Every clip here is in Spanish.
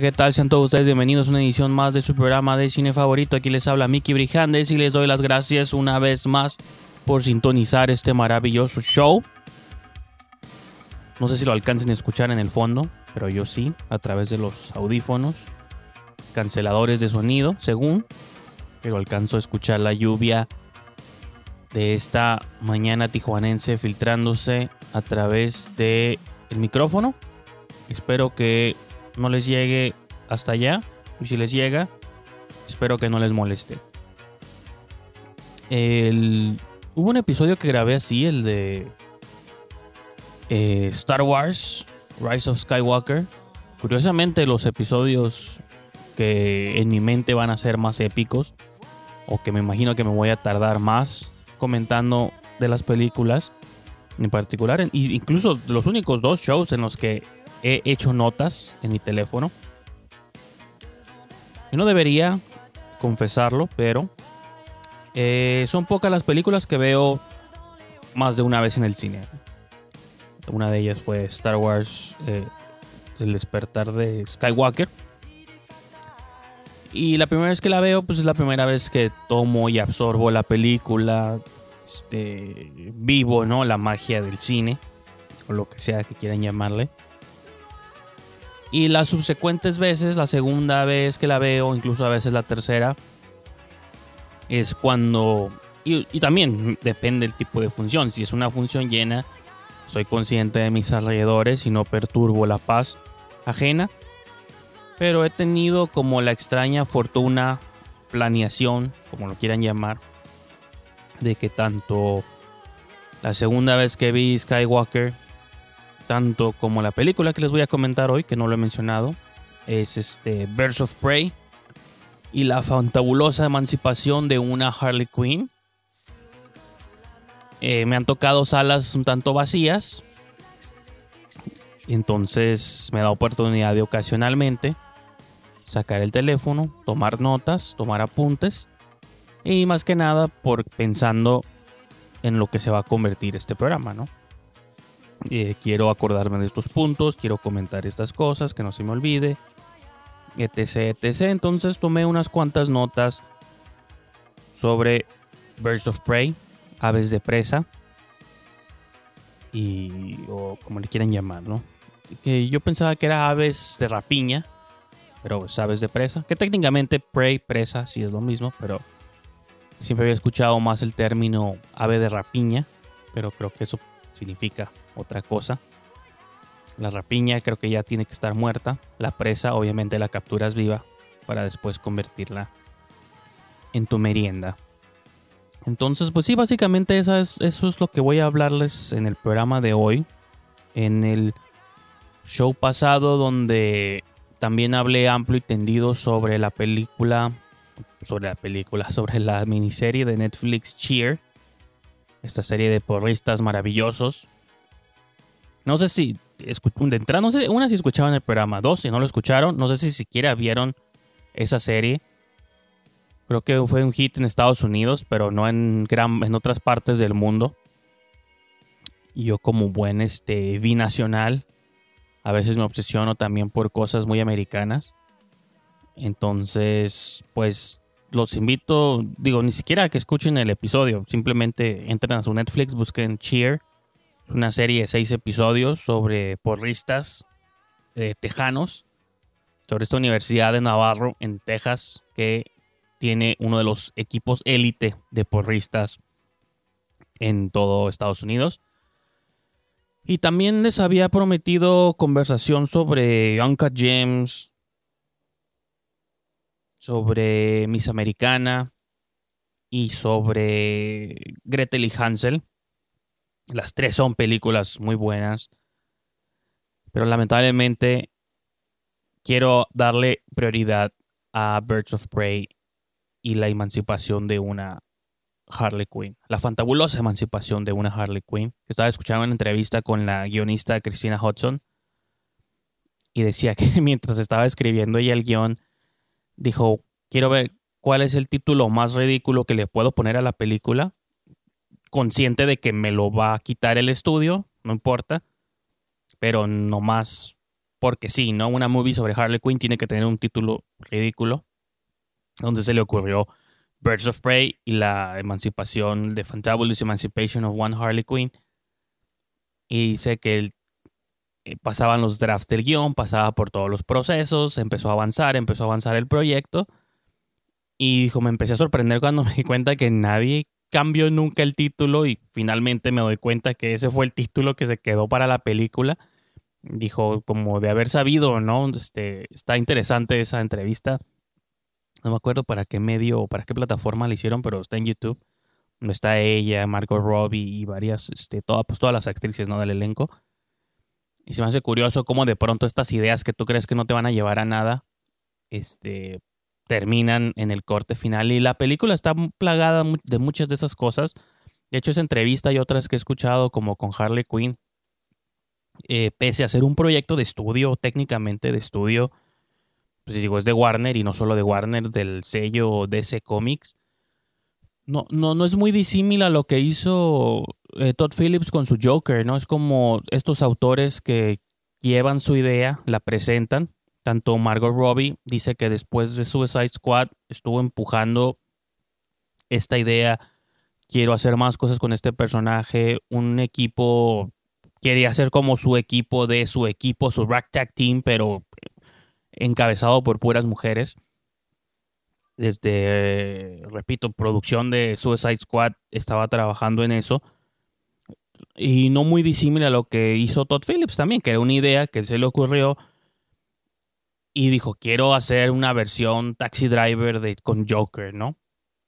¿qué tal? Sean todos ustedes bienvenidos a una edición más de su programa de cine favorito. Aquí les habla Mickey Brijandes y les doy las gracias una vez más por sintonizar este maravilloso show. No sé si lo alcancen a escuchar en el fondo, pero yo sí, a través de los audífonos, canceladores de sonido, según, pero alcanzo a escuchar la lluvia de esta mañana tijuanense filtrándose a través de micrófono. Espero que no les llegue hasta allá. Y si les llega, espero que no les moleste. Hubo un episodio que grabé así, el de eh, Star Wars, Rise of Skywalker. Curiosamente los episodios que en mi mente van a ser más épicos, o que me imagino que me voy a tardar más comentando de las películas en particular, incluso los únicos dos shows en los que he hecho notas en mi teléfono. Yo no debería confesarlo, pero eh, son pocas las películas que veo más de una vez en el cine. Una de ellas fue Star Wars, eh, El despertar de Skywalker. Y la primera vez que la veo, pues es la primera vez que tomo y absorbo la película, este, vivo, ¿no? La magia del cine, o lo que sea que quieran llamarle. Y las subsecuentes veces, la segunda vez que la veo, incluso a veces la tercera, es cuando... Y, también depende del tipo de función. Si es una función llena, soy consciente de mis alrededores y no perturbo la paz ajena. Pero he tenido como la extraña fortuna, planeación, como lo quieran llamar, de que tanto la segunda vez que vi Skywalker tanto como la película que les voy a comentar hoy, que no lo he mencionado, es este Birds of Prey y la fantabulosa emancipación de una Harley Quinn. Eh, me han tocado salas un tanto vacías, entonces me da oportunidad de ocasionalmente sacar el teléfono, tomar notas, tomar apuntes y más que nada por pensando en lo que se va a convertir este programa, ¿no? Eh, quiero acordarme de estos puntos, quiero comentar estas cosas, que no se me olvide, etc, etc. Entonces tomé unas cuantas notas sobre Birds of Prey, aves de presa, y, o como le quieran llamar, ¿no? Que yo pensaba que era aves de rapiña, pero pues, aves de presa, que técnicamente prey, presa, sí es lo mismo, pero siempre había escuchado más el término ave de rapiña, pero creo que eso significa otra cosa. La rapiña creo que ya tiene que estar muerta. La presa obviamente la capturas viva para después convertirla en tu merienda. Entonces, pues sí, básicamente eso es, eso es lo que voy a hablarles en el programa de hoy. En el show pasado donde también hablé amplio y tendido sobre la película, sobre la película, sobre la miniserie de Netflix Cheer. Esta serie de porristas maravillosos no sé si de entrada, no sé, una si escuchaban el programa, dos si no lo escucharon, no sé si siquiera vieron esa serie. Creo que fue un hit en Estados Unidos, pero no en, gran, en otras partes del mundo. Y yo como buen este, binacional, a veces me obsesiono también por cosas muy americanas. Entonces, pues los invito, digo, ni siquiera a que escuchen el episodio, simplemente entren a su Netflix, busquen Cheer una serie de seis episodios sobre porristas texanos, eh, tejanos, sobre esta Universidad de Navarro en Texas, que tiene uno de los equipos élite de porristas en todo Estados Unidos. Y también les había prometido conversación sobre Anka James, sobre Miss Americana y sobre Gretel y Hansel, las tres son películas muy buenas. Pero lamentablemente quiero darle prioridad a Birds of Prey y la emancipación de una Harley Quinn. La fantabulosa emancipación de una Harley Quinn. Estaba escuchando una entrevista con la guionista Christina Hudson y decía que mientras estaba escribiendo ella el guión, dijo, quiero ver cuál es el título más ridículo que le puedo poner a la película consciente de que me lo va a quitar el estudio, no importa, pero no más porque sí, ¿no? Una movie sobre Harley Quinn tiene que tener un título ridículo. Donde se le ocurrió Birds of Prey y la emancipación de Fantabulous Emancipation of One Harley Quinn. Y dice que eh, pasaban los drafts del guión, pasaba por todos los procesos, empezó a avanzar, empezó a avanzar el proyecto. Y dijo, me empecé a sorprender cuando me di cuenta que nadie cambio nunca el título y finalmente me doy cuenta que ese fue el título que se quedó para la película. Dijo como de haber sabido, ¿no? Este, está interesante esa entrevista. No me acuerdo para qué medio o para qué plataforma la hicieron, pero está en YouTube. Está ella, Marco Robbie y varias, este, todas, pues, todas las actrices, ¿no? Del elenco. Y se me hace curioso cómo de pronto estas ideas que tú crees que no te van a llevar a nada, este, terminan en el corte final. Y la película está plagada de muchas de esas cosas. De hecho, esa entrevista y otras que he escuchado, como con Harley Quinn, eh, pese a ser un proyecto de estudio, técnicamente de estudio, pues digo, es de Warner y no solo de Warner, del sello DC Comics. No, no, no es muy disímil a lo que hizo eh, Todd Phillips con su Joker, ¿no? Es como estos autores que llevan su idea, la presentan, tanto Margot Robbie dice que después de Suicide Squad estuvo empujando esta idea, quiero hacer más cosas con este personaje, un equipo, quería ser como su equipo de su equipo, su ragtag team, pero encabezado por puras mujeres. Desde, repito, producción de Suicide Squad estaba trabajando en eso. Y no muy disímil a lo que hizo Todd Phillips también, que era una idea que se le ocurrió y dijo, quiero hacer una versión Taxi Driver de, con Joker, ¿no?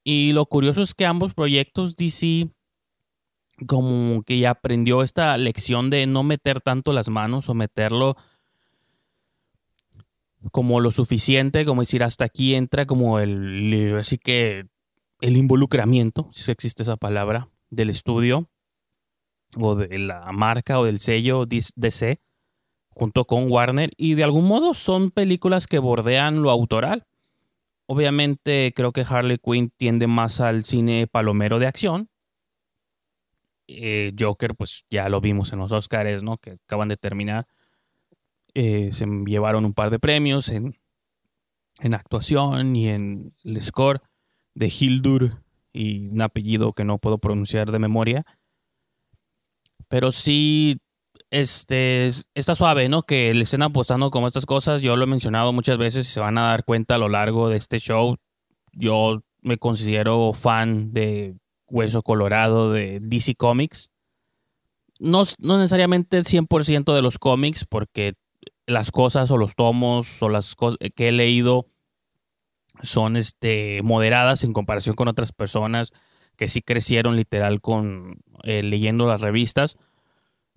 Y lo curioso es que ambos proyectos DC como que ya aprendió esta lección de no meter tanto las manos o meterlo como lo suficiente, como decir, hasta aquí entra como el, así que el involucramiento, si existe esa palabra, del estudio o de la marca o del sello DC junto con Warner y de algún modo son películas que bordean lo autoral. Obviamente creo que Harley Quinn tiende más al cine palomero de acción. Eh, Joker, pues ya lo vimos en los Oscars, ¿no? Que acaban de terminar. Eh, se llevaron un par de premios en, en actuación y en el score de Hildur y un apellido que no puedo pronunciar de memoria. Pero sí este, está suave, ¿no? Que le estén apostando como estas cosas. Yo lo he mencionado muchas veces y se van a dar cuenta a lo largo de este show. Yo me considero fan de Hueso Colorado de DC Comics. No, no necesariamente el 100% de los cómics, porque las cosas o los tomos o las cosas que he leído son este, moderadas en comparación con otras personas que sí crecieron literal con eh, leyendo las revistas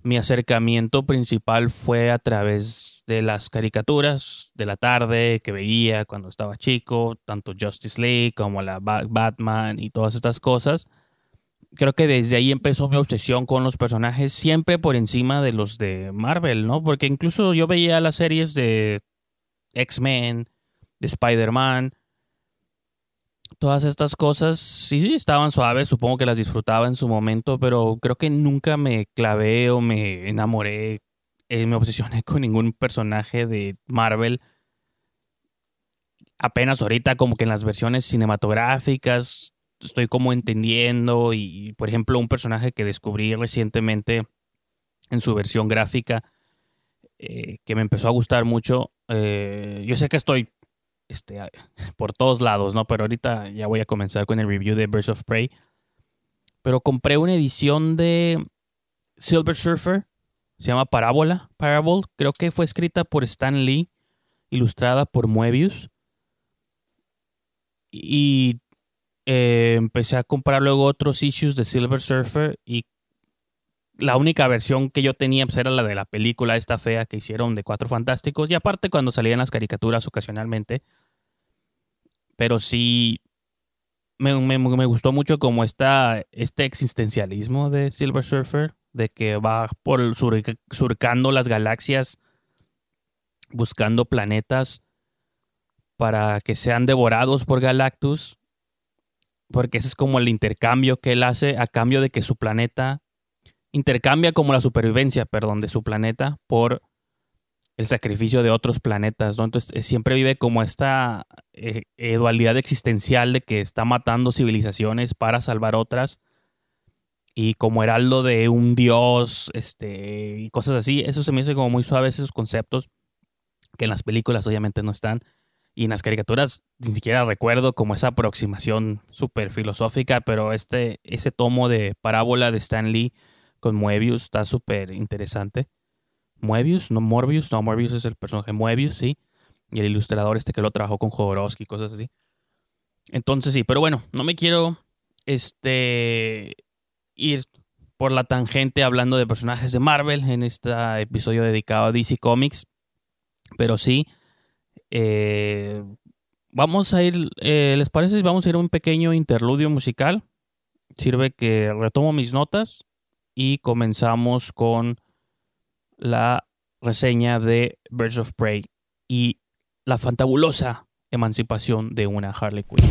mi acercamiento principal fue a través de las caricaturas de la tarde que veía cuando estaba chico, tanto Justice League como la Batman y todas estas cosas. Creo que desde ahí empezó mi obsesión con los personajes, siempre por encima de los de Marvel, ¿no? Porque incluso yo veía las series de X-Men, de Spider-Man, todas estas cosas, sí, sí, estaban suaves, supongo que las disfrutaba en su momento, pero creo que nunca me clavé o me enamoré, eh, me obsesioné con ningún personaje de Marvel. Apenas ahorita como que en las versiones cinematográficas estoy como entendiendo y, por ejemplo, un personaje que descubrí recientemente en su versión gráfica eh, que me empezó a gustar mucho. Eh, yo sé que estoy este, por todos lados, ¿no? Pero ahorita ya voy a comenzar con el review de Birds of Prey. Pero compré una edición de Silver Surfer, se llama Parábola, Parable, creo que fue escrita por Stan Lee, ilustrada por Muebius Y eh, empecé a comprar luego otros issues de Silver Surfer y la única versión que yo tenía pues, era la de la película esta fea que hicieron de Cuatro Fantásticos y aparte cuando salían las caricaturas ocasionalmente pero sí me, gustó mucho como está este existencialismo de Silver Surfer, de que va por surcando las galaxias, buscando planetas para que sean devorados por Galactus, porque ese es como el intercambio que él hace a cambio de que su planeta intercambia como la supervivencia, perdón, de su planeta por el sacrificio de otros planetas, ¿no? Entonces eh, siempre vive como esta eh, eh, dualidad existencial de que está matando civilizaciones para salvar otras y como heraldo de un dios, este, y cosas así. Eso se me hace como muy suaves esos conceptos que en las películas obviamente no están y en las caricaturas ni siquiera recuerdo como esa aproximación súper filosófica, pero este, ese tomo de parábola de Stan Lee con Moebius está súper interesante. Moebius, no Morbius, no, Morbius es el personaje Muebius, sí. Y el ilustrador este que lo trabajó con Jodorowsky y cosas así. Entonces sí, pero bueno, no me quiero este ir por la tangente hablando de personajes de Marvel en este episodio dedicado a DC Comics. Pero sí, eh, vamos a ir, eh, ¿les parece vamos a ir a un pequeño interludio musical? Sirve que retomo mis notas y comenzamos con la reseña de Birds of Prey y la fantabulosa emancipación de una Harley Quinn.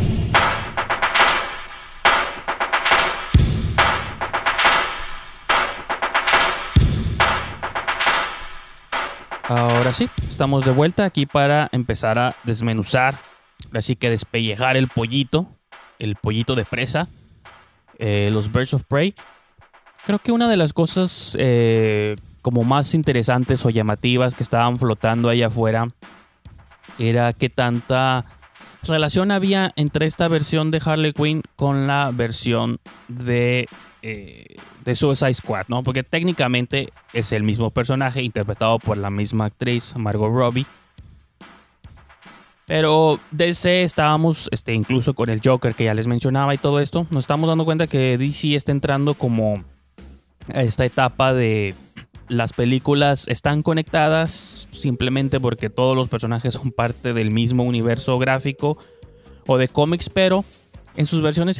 Ahora sí, estamos de vuelta aquí para empezar a desmenuzar, así que despellejar el pollito, el pollito de presa, eh, los Birds of Prey. Creo que una de las cosas eh, como más interesantes o llamativas que estaban flotando ahí afuera era qué tanta relación había entre esta versión de Harley Quinn con la versión de, eh, de Suicide Squad, ¿no? Porque técnicamente es el mismo personaje interpretado por la misma actriz, Margot Robbie. Pero DC estábamos, este, incluso con el Joker que ya les mencionaba y todo esto, nos estamos dando cuenta que DC está entrando como a esta etapa de las películas están conectadas simplemente porque todos los personajes son parte del mismo universo gráfico o de cómics, pero en sus versiones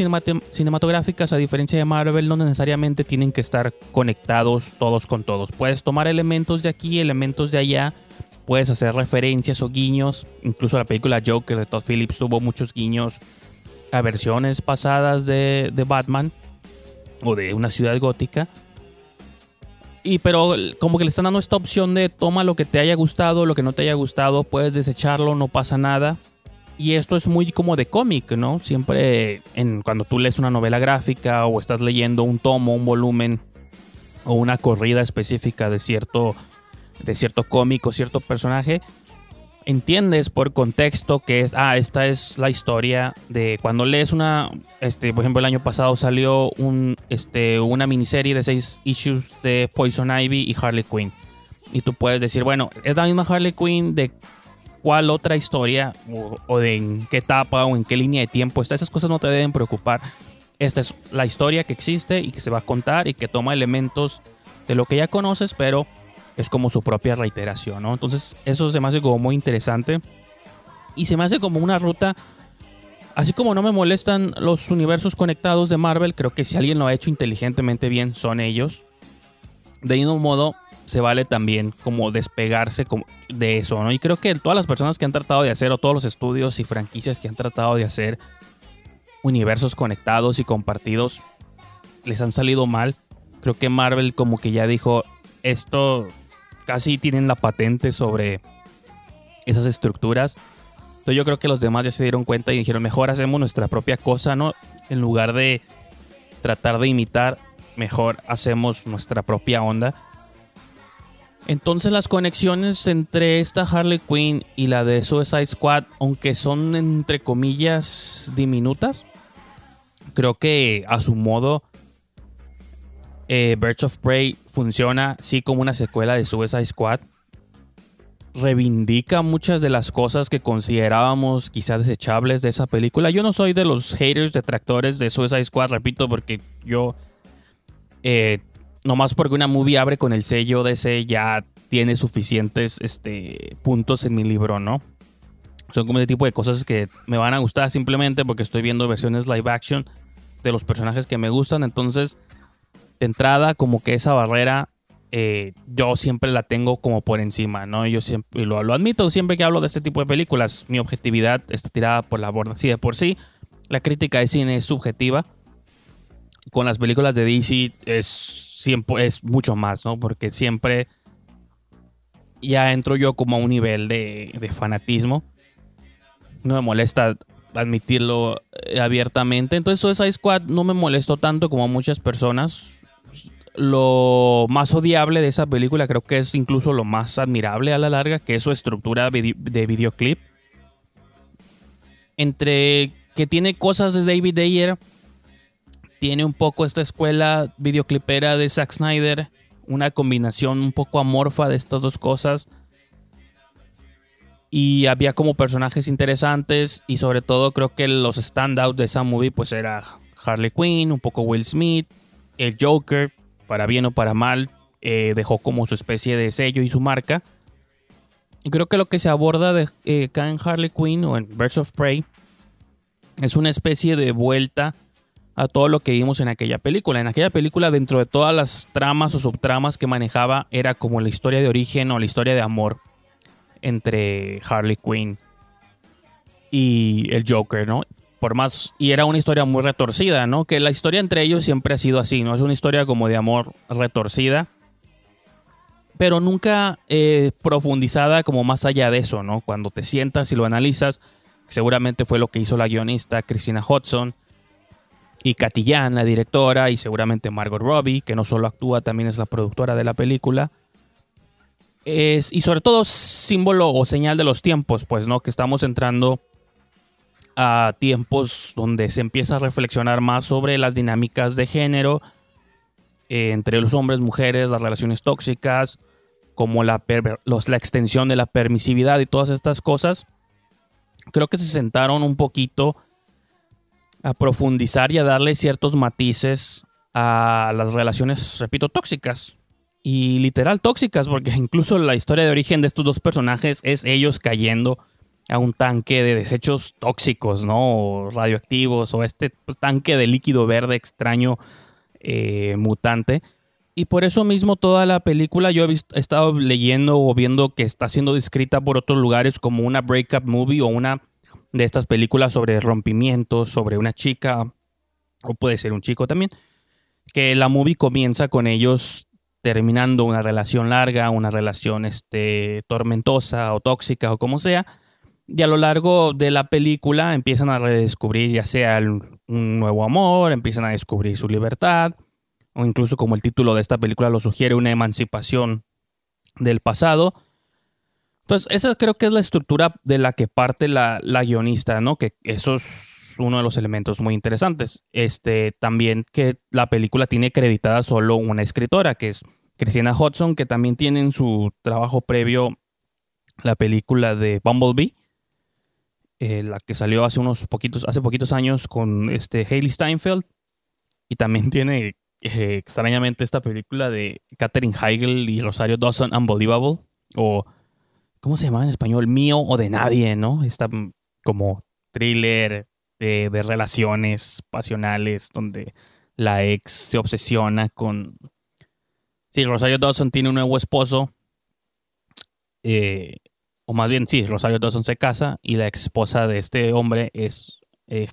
cinematográficas, a diferencia de Marvel, no necesariamente tienen que estar conectados todos con todos. Puedes tomar elementos de aquí, elementos de allá, puedes hacer referencias o guiños. Incluso la película Joker de Todd Phillips tuvo muchos guiños a versiones pasadas de, de Batman o de una ciudad gótica y pero como que le están dando esta opción de toma lo que te haya gustado, lo que no te haya gustado, puedes desecharlo, no pasa nada. Y esto es muy como de cómic, ¿no? Siempre en, cuando tú lees una novela gráfica o estás leyendo un tomo, un volumen o una corrida específica de cierto, de cierto cómic o cierto personaje, entiendes por contexto que es, ah, esta es la historia de cuando lees una, este, por ejemplo, el año pasado salió un, este, una miniserie de seis issues de Poison Ivy y Harley Quinn. Y tú puedes decir, bueno, es la misma Harley Quinn de cuál otra historia o, o de en qué etapa o en qué línea de tiempo está. Esas cosas no te deben preocupar. Esta es la historia que existe y que se va a contar y que toma elementos de lo que ya conoces, pero es como su propia reiteración, ¿no? Entonces eso se me hace como muy interesante y se me hace como una ruta, así como no me molestan los universos conectados de Marvel, creo que si alguien lo ha hecho inteligentemente bien son ellos. De ningún modo se vale también como despegarse de eso, ¿no? Y creo que todas las personas que han tratado de hacer o todos los estudios y franquicias que han tratado de hacer universos conectados y compartidos les han salido mal. Creo que Marvel como que ya dijo, esto casi tienen la patente sobre esas estructuras. Entonces yo creo que los demás ya se dieron cuenta y dijeron, mejor hacemos nuestra propia cosa, ¿no? En lugar de tratar de imitar, mejor hacemos nuestra propia onda. Entonces las conexiones entre esta Harley Quinn y la de Suicide Squad, aunque son entre comillas diminutas, creo que a su modo eh, Birds of Prey funciona sí como una secuela de Suicide Squad. Reivindica muchas de las cosas que considerábamos quizá desechables de esa película. Yo no soy de los haters, detractores de Suicide Squad, repito, porque yo. no eh, nomás porque una movie abre con el sello de ese ya tiene suficientes este, puntos en mi libro, ¿no? Son como ese tipo de cosas que me van a gustar simplemente porque estoy viendo versiones live action de los personajes que me gustan. Entonces, entrada, como que esa barrera eh, yo siempre la tengo como por encima, ¿no? Yo siempre, lo, lo, admito, siempre que hablo de este tipo de películas, mi objetividad está tirada por la borda. Sí, de por sí, la crítica de cine es subjetiva. Con las películas de DC es, siempre, es mucho más, ¿no? Porque siempre ya entro yo como a un nivel de, fanatismo. No me molesta admitirlo eh, abiertamente. Entonces, Suicide Squad no me molestó tanto como a muchas personas lo más odiable de esa película, creo que es incluso lo más admirable a la larga, que es su estructura de videoclip. Entre que tiene cosas de David Ayer, tiene un poco esta escuela videoclipera de Zack Snyder, una combinación un poco amorfa de estas dos cosas. Y había como personajes interesantes y sobre todo creo que los standouts de esa movie pues era Harley Quinn, un poco Will Smith, el Joker, para bien o para mal, eh, dejó como su especie de sello y su marca. Y creo que lo que se aborda de, eh, acá en Harley Quinn o en Birds of Prey es una especie de vuelta a todo lo que vimos en aquella película. En aquella película, dentro de todas las tramas o subtramas que manejaba, era como la historia de origen o la historia de amor entre Harley Quinn y el Joker, ¿no? por más, y era una historia muy retorcida, ¿no? Que la historia entre ellos siempre ha sido así, ¿no? Es una historia como de amor retorcida, pero nunca eh, profundizada como más allá de eso, ¿no? Cuando te sientas y lo analizas, seguramente fue lo que hizo la guionista Christina Hudson y Catillán, la directora, y seguramente Margot Robbie, que no solo actúa, también es la productora de la película. y sobre todo símbolo o señal de los tiempos, pues, ¿no? Que estamos entrando a tiempos donde se empieza a reflexionar más sobre las dinámicas de género eh, entre los hombres, mujeres, las relaciones tóxicas, como la, la extensión de la permisividad y todas estas cosas. Creo que se sentaron un poquito a profundizar y a darle ciertos matices a las relaciones, repito, tóxicas. Y literal tóxicas, porque incluso la historia de origen de estos dos personajes es ellos cayendo a un tanque de desechos tóxicos, ¿no? radioactivos, o este tanque de líquido verde extraño eh, mutante. Y por eso mismo toda la película yo he, estado leyendo o viendo que está siendo descrita por otros lugares como una breakup movie o una de estas películas sobre rompimientos, sobre una chica, o puede ser un chico también, que la movie comienza con ellos terminando una relación larga, una relación este, tormentosa o tóxica o como sea, y a lo largo de la película empiezan a redescubrir ya sea un nuevo amor, empiezan a descubrir su libertad, o incluso como el título de esta película lo sugiere, una emancipación del pasado. Entonces, esa creo que es la estructura de la que parte la, la guionista, ¿no? Que eso es uno de los elementos muy interesantes. Este, también que la película tiene creditada solo una escritora, que es Christina Hudson, que también tiene en su trabajo previo la película de Bumblebee eh, la que salió hace unos poquitos, hace poquitos años con este Haley Steinfeld. Y también tiene eh, extrañamente esta película de Katherine Heigl y Rosario Dawson, Unbelievable. O, ¿cómo se llamaba en español? Mío o de nadie, ¿no? Está mm, como thriller de, de relaciones pasionales donde la ex se obsesiona con... Sí, Rosario Dawson tiene un nuevo esposo eh, o más bien sí, Rosario Dawson se casa y la esposa de este hombre es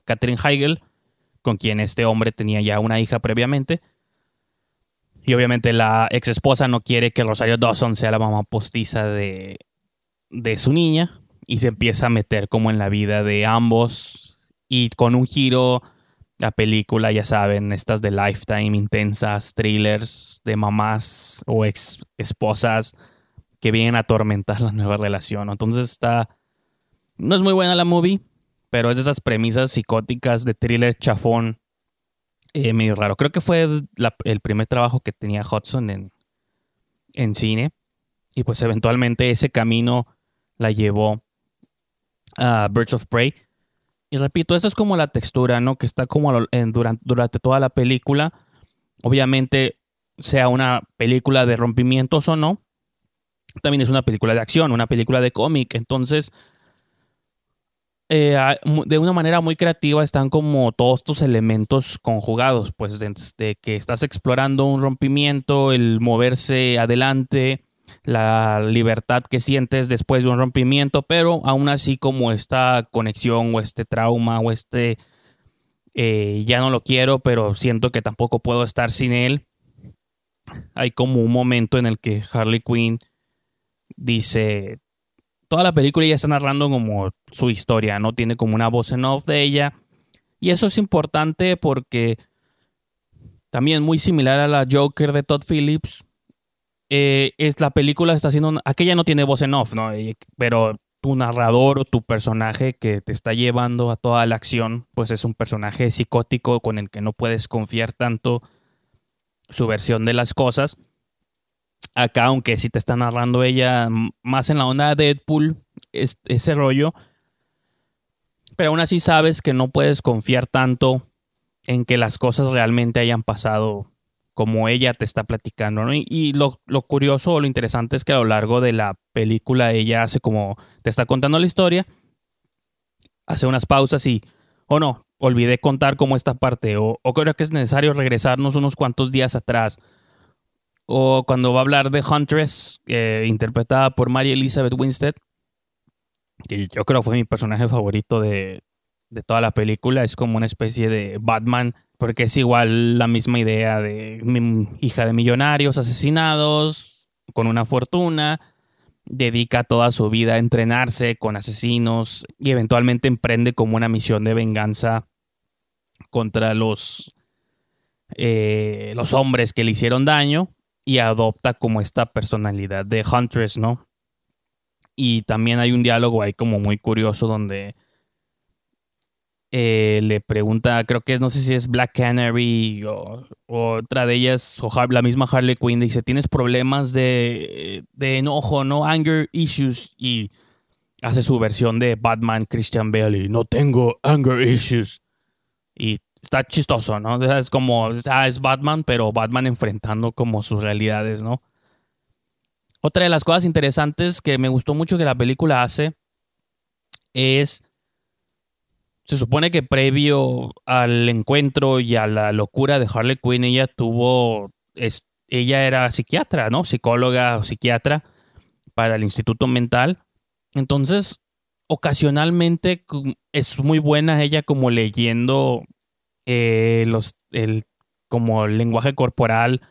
Catherine eh, Heigl, con quien este hombre tenía ya una hija previamente. Y obviamente la ex esposa no quiere que Rosario Dawson sea la mamá postiza de, de su niña y se empieza a meter como en la vida de ambos y con un giro la película, ya saben, estas de Lifetime, intensas, thrillers de mamás o ex esposas que vienen a atormentar la nueva relación. Entonces está... No es muy buena la movie, pero es de esas premisas psicóticas de thriller chafón eh, medio raro. Creo que fue el primer trabajo que tenía Hudson en, en cine. Y pues eventualmente ese camino la llevó a Birds of Prey. Y repito, esa es como la textura, ¿no? Que está como durante toda la película. Obviamente, sea una película de rompimientos o no, también es una película de acción, una película de cómic. Entonces, eh, de una manera muy creativa están como todos estos elementos conjugados, pues de que estás explorando un rompimiento, el moverse adelante, la libertad que sientes después de un rompimiento, pero aún así como esta conexión o este trauma o este eh, ya no lo quiero, pero siento que tampoco puedo estar sin él. Hay como un momento en el que Harley Quinn dice, toda la película ya está narrando como su historia, no tiene como una voz en off de ella. Y eso es importante porque también muy similar a la Joker de Todd Phillips, eh, es la película está haciendo, aquella no tiene voz en off, ¿no? Pero tu narrador o tu personaje que te está llevando a toda la acción, pues es un personaje psicótico con el que no puedes confiar tanto su versión de las cosas. Acá, aunque sí te está narrando ella más en la onda de Deadpool, ese rollo. Pero aún así sabes que no puedes confiar tanto en que las cosas realmente hayan pasado como ella te está platicando, Y, lo, curioso o lo interesante es que a lo largo de la película ella hace como, te está contando la historia, hace unas pausas y, o oh, no, olvidé contar como esta parte, o creo que es necesario regresarnos unos cuantos días atrás, o cuando va a hablar de Huntress, interpretada por Mary Elizabeth Winstead, que yo creo fue mi personaje favorito de, toda la película, es como una especie de Batman, porque es igual la misma idea de hija de millonarios asesinados, con una fortuna, dedica toda su vida a entrenarse con asesinos y eventualmente emprende como una misión de venganza contra los, eh, los hombres que le hicieron daño y adopta como esta personalidad de Huntress, ¿no? Y también hay un diálogo ahí como muy curioso donde eh, le pregunta, creo que no sé si es Black Canary o, otra de ellas, o la misma Harley Quinn, dice, tienes problemas de, de, enojo, ¿no? Anger issues. Y hace su versión de Batman Christian Bale y no tengo anger issues. Y está chistoso, ¿no? Es como, ah, es Batman, pero Batman enfrentando como sus realidades, ¿no? Otra de las cosas interesantes que me gustó mucho que la película hace es, se supone que previo al encuentro y a la locura de Harley Quinn, ella tuvo, ella era psiquiatra, ¿no? Psicóloga o psiquiatra para el Instituto Mental. Entonces, ocasionalmente es muy buena ella como leyendo eh, los, el, como el lenguaje corporal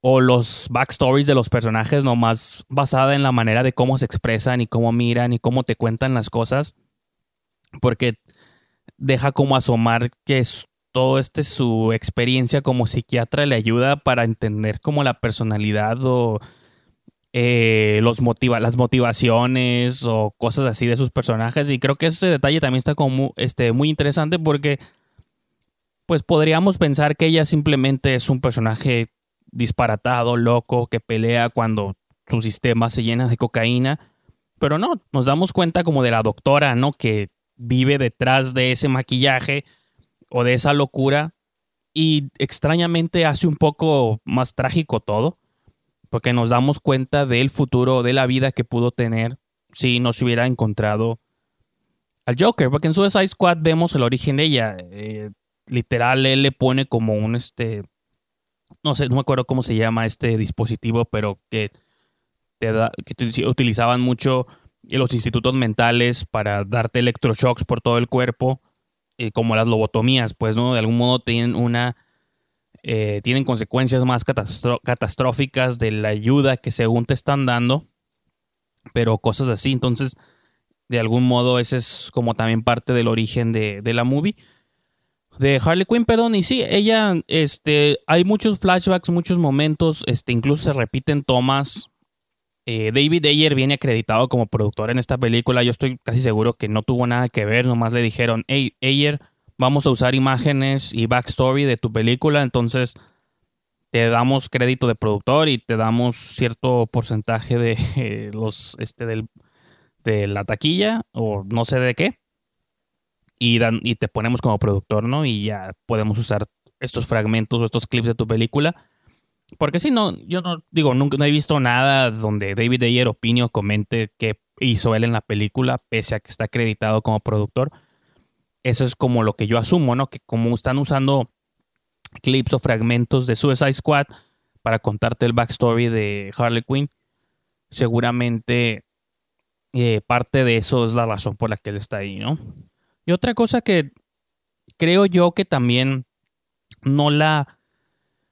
o los backstories de los personajes, nomás basada en la manera de cómo se expresan y cómo miran y cómo te cuentan las cosas, porque deja como asomar que todo este su experiencia como psiquiatra le ayuda para entender como la personalidad o eh, los motiva las motivaciones o cosas así de sus personajes. Y creo que ese detalle también está como este, muy interesante porque pues podríamos pensar que ella simplemente es un personaje disparatado, loco, que pelea cuando su sistema se llena de cocaína. Pero no, nos damos cuenta como de la doctora, ¿no? Que vive detrás de ese maquillaje o de esa locura y extrañamente hace un poco más trágico todo, porque nos damos cuenta del futuro, de la vida que pudo tener si no se hubiera encontrado al Joker, porque en Suicide Squad vemos el origen de ella. Eh, literal él le pone como un este no sé, no me acuerdo cómo se llama este dispositivo, pero que te da, que utilizaban mucho los institutos mentales para darte electroshocks por todo el cuerpo, eh, como las lobotomías, pues, ¿no? De algún modo tienen una eh, tienen consecuencias más catastróficas de la ayuda que según te están dando, pero cosas así. Entonces, de algún modo, ese es como también parte del origen de, de la movie de Harley Quinn, perdón, y sí, ella, este, hay muchos flashbacks, muchos momentos, este, incluso se repiten tomas. Eh, David Ayer viene acreditado como productor en esta película, yo estoy casi seguro que no tuvo nada que ver, nomás le dijeron, hey, Ayer, vamos a usar imágenes y backstory de tu película, entonces te damos crédito de productor y te damos cierto porcentaje de eh, los, este, del, de la taquilla, o no sé de qué, y, dan, y te ponemos como productor, ¿no? Y ya podemos usar estos fragmentos o estos clips de tu película. Porque si no, yo no digo, nunca he visto nada donde David Ayer opinio comente qué hizo él en la película, pese a que está acreditado como productor. Eso es como lo que yo asumo, ¿no? Que como están usando clips o fragmentos de Suicide Squad para contarte el backstory de Harley Quinn, seguramente eh, parte de eso es la razón por la que él está ahí, ¿no? Y otra cosa que creo yo que también no la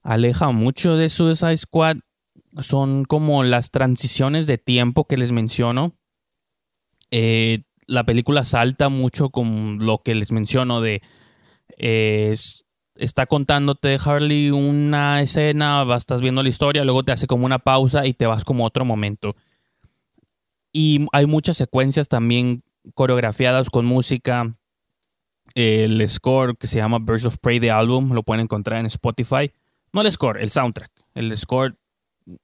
aleja mucho de Suicide Squad son como las transiciones de tiempo que les menciono. Eh, la película salta mucho con lo que les menciono de... está contándote Harley una escena, estás viendo la historia, luego te hace como una pausa y te vas como a otro momento. Y hay muchas secuencias también coreografiadas con música, el score que se llama Birds of Prey de álbum, lo pueden encontrar en Spotify. No el score, el soundtrack. El score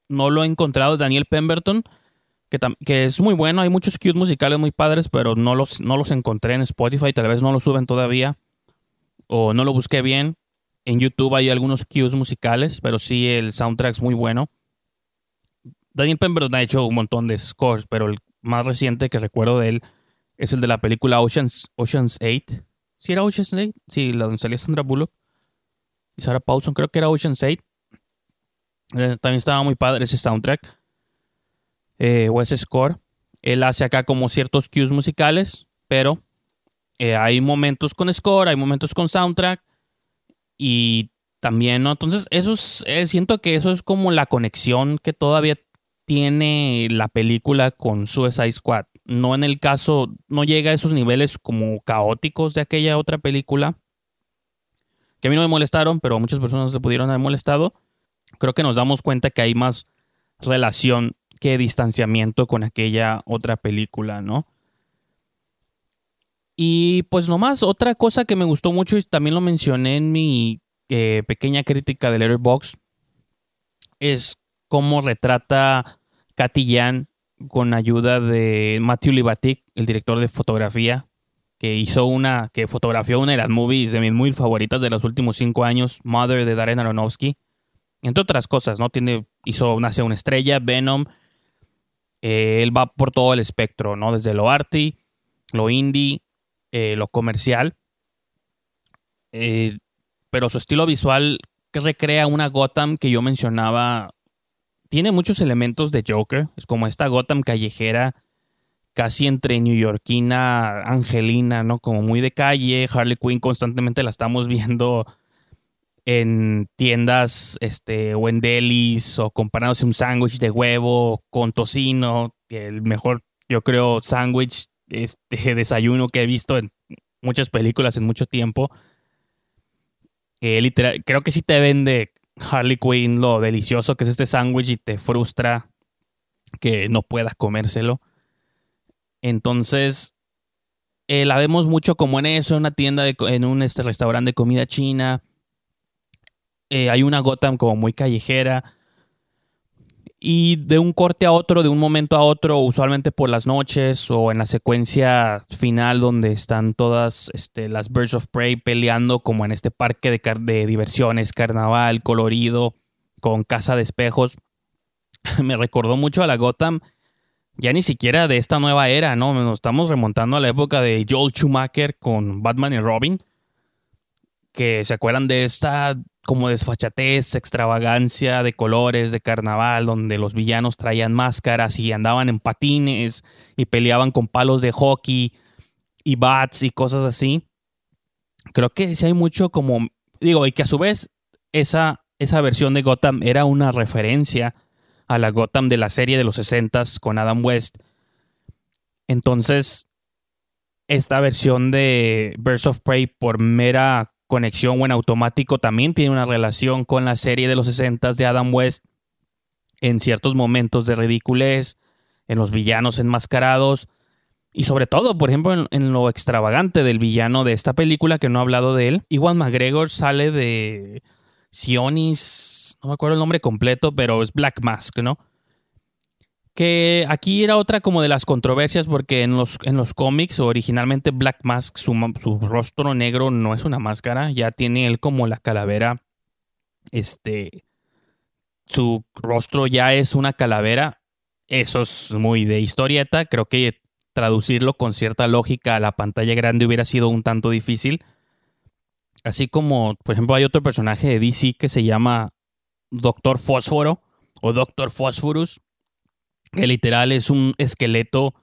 no lo he encontrado, Daniel Pemberton, que, es muy bueno, hay muchos cues musicales muy padres, pero no los, no los encontré en Spotify, tal vez no lo suben todavía, o no lo busqué bien. En YouTube hay algunos cues musicales, pero sí el soundtrack es muy bueno. Daniel Pemberton ha hecho un montón de scores, pero el más reciente que recuerdo de él es el de la película Oceans, Oceans 8, ¿Sí era Ocean's Sí, la donde salía Sandra Bullock y Sarah Paulson, creo que era Ocean's Eight. también estaba muy padre ese soundtrack eh, o ese score. Él hace acá como ciertos cues musicales, pero eh, hay momentos con score, hay momentos con soundtrack y también, ¿no? Entonces, eso eh, siento que eso es como la conexión que todavía tiene la película con Suicide Squad no en el caso, no llega a esos niveles como caóticos de aquella otra película, que a mí no me molestaron, pero a muchas personas le pudieron haber molestado, creo que nos damos cuenta que hay más relación que distanciamiento con aquella otra película, ¿no? Y pues nomás, otra cosa que me gustó mucho y también lo mencioné en mi eh, pequeña crítica de Letterboxd es cómo retrata Katy Jan con ayuda de Matthew Libatic, el director de fotografía, que hizo una, que fotografió una de las movies de mis muy favoritas de los últimos cinco años, Mother de Darren Aronofsky. Entre otras cosas, ¿no? Tiene, hizo Nace una estrella, Venom. Eh, él va por todo el espectro, ¿no? Desde lo arty, lo indie, eh, lo comercial. Eh, pero su estilo visual recrea una Gotham que yo mencionaba tiene muchos elementos de Joker, es como esta Gotham callejera, casi entre newyorkina, angelina, ¿no? Como muy de calle, Harley Quinn constantemente la estamos viendo en tiendas este, o en delis o comparándose un sándwich de huevo con tocino, el mejor, yo creo, sándwich, este desayuno que he visto en muchas películas en mucho tiempo. Eh, literal, creo que sí te vende Harley Quinn lo delicioso que es este sándwich y te frustra que no puedas comérselo. Entonces, eh, la vemos mucho como en eso, en una tienda, de, en un este, restaurante de comida china. Eh, hay una gota como muy callejera y de un corte a otro, de un momento a otro, usualmente por las noches o en la secuencia final donde están todas este, las Birds of Prey peleando como en este parque de, de diversiones, carnaval, colorido, con casa de espejos, me recordó mucho a la Gotham, ya ni siquiera de esta nueva era, ¿no? Nos estamos remontando a la época de Joel Schumacher con Batman y Robin, que se acuerdan de esta como desfachatez, extravagancia de colores, de carnaval, donde los villanos traían máscaras y andaban en patines y peleaban con palos de hockey y bats y cosas así. Creo que sí hay mucho como, digo, y que a su vez esa, esa versión de Gotham era una referencia a la Gotham de la serie de los 60 con Adam West. Entonces, esta versión de Birds of Prey por mera conexión o en automático también tiene una relación con la serie de los 60 de Adam West en ciertos momentos de ridiculez, en los villanos enmascarados y sobre todo, por ejemplo, en, lo extravagante del villano de esta película que no he hablado de él. Iwan McGregor sale de Sionis, no me acuerdo el nombre completo, pero es Black Mask, ¿no? Que aquí era otra como de las controversias, porque en los, cómics originalmente Black Mask, su, rostro negro no es una máscara, ya tiene él como la calavera, este, su rostro ya es una calavera. Eso es muy de historieta, creo que traducirlo con cierta lógica a la pantalla grande hubiera sido un tanto difícil. Así como, por ejemplo, hay otro personaje de DC que se llama Doctor Fósforo o Doctor Phosphorus, que literal es un esqueleto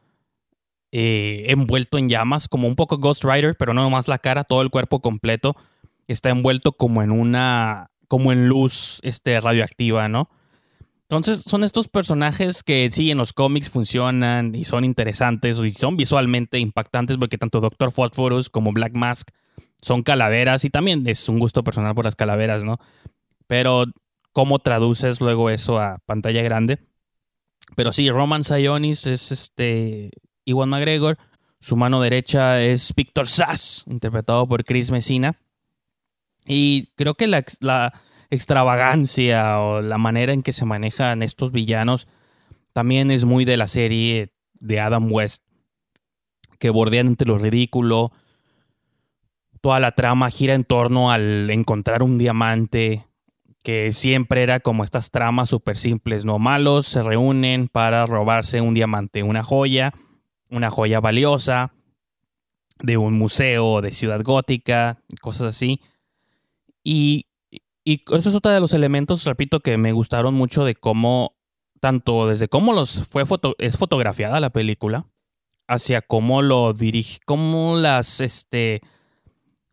eh, envuelto en llamas, como un poco Ghost Rider, pero no más la cara, todo el cuerpo completo está envuelto como en una, como en luz este, radioactiva, ¿no? Entonces son estos personajes que sí en los cómics funcionan y son interesantes y son visualmente impactantes porque tanto Doctor Phosphorus como Black Mask son calaveras y también es un gusto personal por las calaveras, ¿no? Pero cómo traduces luego eso a pantalla grande. Pero sí, Roman Sionis es este Iwan McGregor. Su mano derecha es Victor Sass, interpretado por Chris Messina. Y creo que la, la, extravagancia o la manera en que se manejan estos villanos también es muy de la serie de Adam West, que bordean entre lo ridículo. Toda la trama gira en torno al encontrar un diamante, que siempre era como estas tramas súper simples, ¿no? Malos se reúnen para robarse un diamante, una joya, una joya valiosa de un museo, de ciudad gótica, cosas así. Y, y eso es otro de los elementos, repito, que me gustaron mucho de cómo, tanto desde cómo los fue es fotografiada la película, hacia cómo lo dirige, cómo las, este,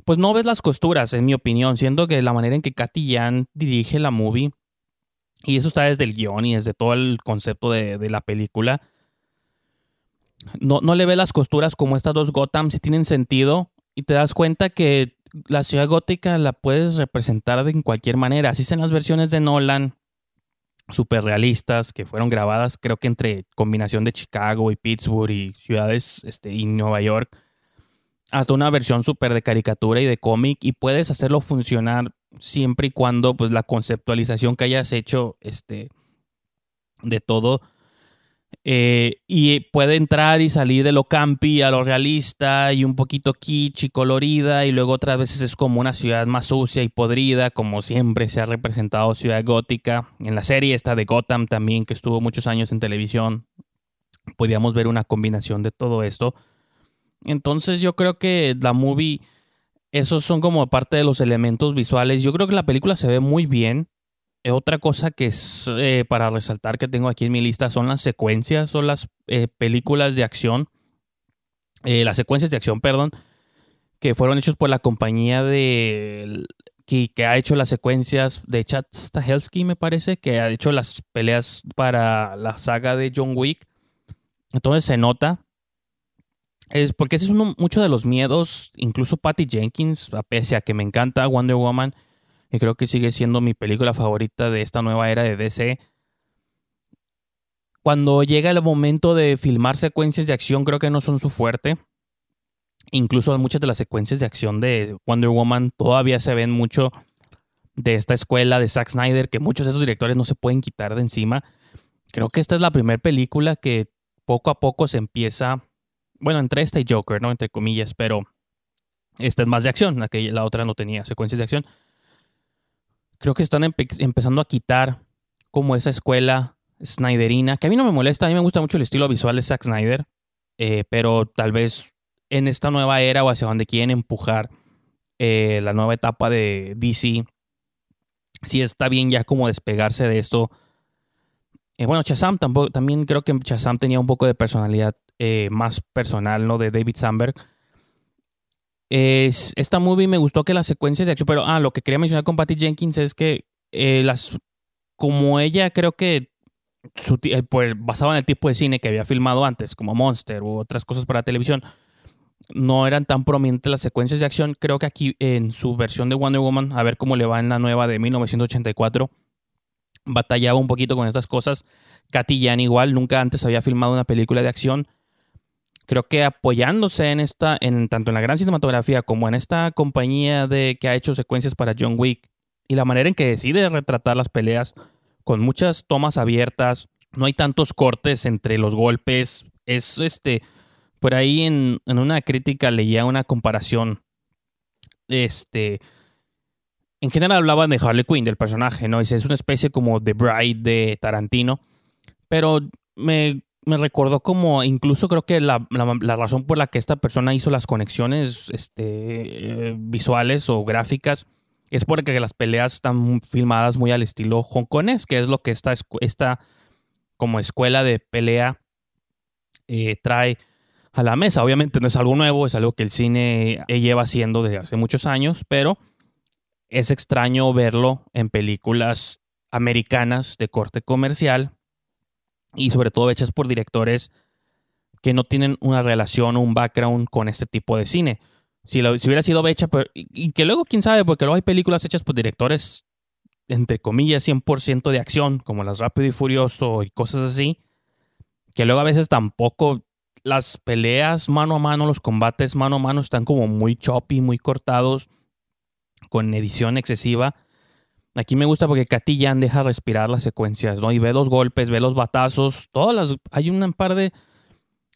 pues no ves las costuras, en mi opinión, siendo que la manera en que Katy Yan dirige la movie, y eso está desde el guión y desde todo el concepto de, la película, no, le ve las costuras como estas dos Gotham si tienen sentido y te das cuenta que la ciudad gótica la puedes representar de cualquier manera. Así sean las versiones de Nolan, super realistas, que fueron grabadas creo que entre combinación de Chicago y Pittsburgh y ciudades este, y Nueva York hasta una versión súper de caricatura y de cómic y puedes hacerlo funcionar siempre y cuando pues la conceptualización que hayas hecho este, de todo eh, y puede entrar y salir de lo campi a lo realista y un poquito kitsch y colorida y luego otras veces es como una ciudad más sucia y podrida como siempre se ha representado ciudad gótica en la serie esta de Gotham también que estuvo muchos años en televisión podíamos ver una combinación de todo esto entonces yo creo que la movie, esos son como parte de los elementos visuales. Yo creo que la película se ve muy bien. Eh, otra cosa que es eh, para resaltar que tengo aquí en mi lista son las secuencias, son las eh, películas de acción, las secuencias de acción, perdón, que fueron hechos por la compañía de que, que ha hecho las secuencias de Chad Stahelski, me parece, que ha hecho las peleas para la saga de John Wick. Entonces se nota es porque ese es uno, mucho de los miedos, incluso Patty Jenkins, a pese a que me encanta Wonder Woman, y creo que sigue siendo mi película favorita de esta nueva era de DC. Cuando llega el momento de filmar secuencias de acción, creo que no son su fuerte. Incluso muchas de las secuencias de acción de Wonder Woman todavía se ven mucho de esta escuela de Zack Snyder, que muchos de esos directores no se pueden quitar de encima. Creo que esta es la primera película que poco a poco se empieza bueno, entre esta y Joker, ¿no? Entre comillas, pero esta es más de acción, la, que, la otra no tenía secuencias de acción. Creo que están empezando a quitar como esa escuela Snyderina, que a mí no me molesta, a mí me gusta mucho el estilo visual de Zack Snyder, eh, pero tal vez en esta nueva era o hacia donde quieren empujar eh, la nueva etapa de DC, si está bien ya como despegarse de esto. Eh, bueno, Chazam también creo que Chazam tenía un poco de personalidad eh, más personal, ¿no? De David Sandberg. Es, esta movie me gustó que las secuencias de acción, pero ah, lo que quería mencionar con Patty Jenkins es que eh, las, como ella creo que su, eh, pues, en el tipo de cine que había filmado antes, como Monster u otras cosas para televisión, no eran tan prominentes las secuencias de acción. Creo que aquí en su versión de Wonder Woman, a ver cómo le va en la nueva de 1984, batallaba un poquito con estas cosas. Katy Jan igual, nunca antes había filmado una película de acción creo que apoyándose en esta, en tanto en la gran cinematografía como en esta compañía de que ha hecho secuencias para John Wick y la manera en que decide retratar las peleas con muchas tomas abiertas, no hay tantos cortes entre los golpes, es este, por ahí en, una crítica leía una comparación, este, en general hablaban de Harley Quinn, del personaje, ¿no? Y es una especie como The Bride de Tarantino, pero me me recordó como, incluso creo que la, razón por la que esta persona hizo las conexiones este, eh, visuales o gráficas es porque las peleas están filmadas muy al estilo hongkonés, que es lo que esta, esta como escuela de pelea eh, trae a la mesa. Obviamente no es algo nuevo, es algo que el cine eh, lleva haciendo desde hace muchos años, pero es extraño verlo en películas americanas de corte comercial y sobre todo hechas por directores que no tienen una relación o un background con este tipo de cine. Si, lo, hubiera sido hecha, pues, y, y, que luego quién sabe, porque luego hay películas hechas por directores, entre comillas, 100% de acción, como las Rápido y Furioso y cosas así, que luego a veces tampoco las peleas mano a mano, los combates mano a mano están como muy choppy, muy cortados, con edición excesiva. Aquí me gusta porque Katy Jan deja respirar las secuencias, ¿no? Y ve los golpes, ve los batazos, todas las. Hay un par de.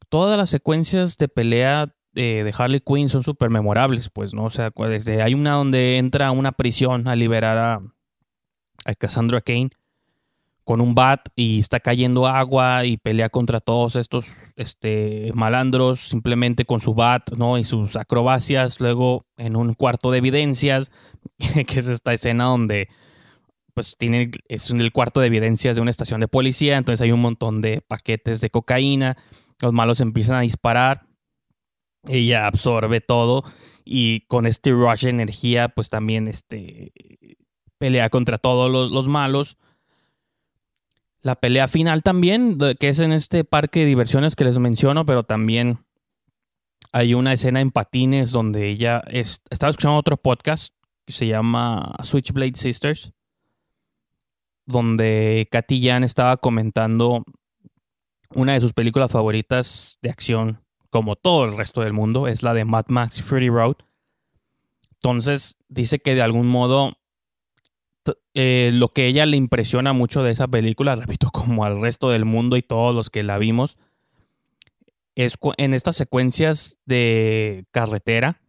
Todas las secuencias de pelea eh, de Harley Quinn son súper memorables, pues, ¿no? O sea, desde hay una donde entra a una prisión a liberar a, a Cassandra Kane con un bat y está cayendo agua y pelea contra todos estos este, malandros simplemente con su bat ¿no? y sus acrobacias. Luego en un cuarto de evidencias, que es esta escena donde pues tiene, es el cuarto de evidencias de una estación de policía, entonces hay un montón de paquetes de cocaína, los malos empiezan a disparar, ella absorbe todo y con este rush de energía, pues también este, pelea contra todos los, malos. La pelea final también, que es en este parque de diversiones que les menciono, pero también hay una escena en patines donde ella está estaba escuchando otro podcast que se llama Switchblade Sisters donde Katy Jan estaba comentando una de sus películas favoritas de acción, como todo el resto del mundo, es la de Mad Max Fury Road. Entonces dice que de algún modo eh, lo que ella le impresiona mucho de esa película, repito, como al resto del mundo y todos los que la vimos, es en estas secuencias de carretera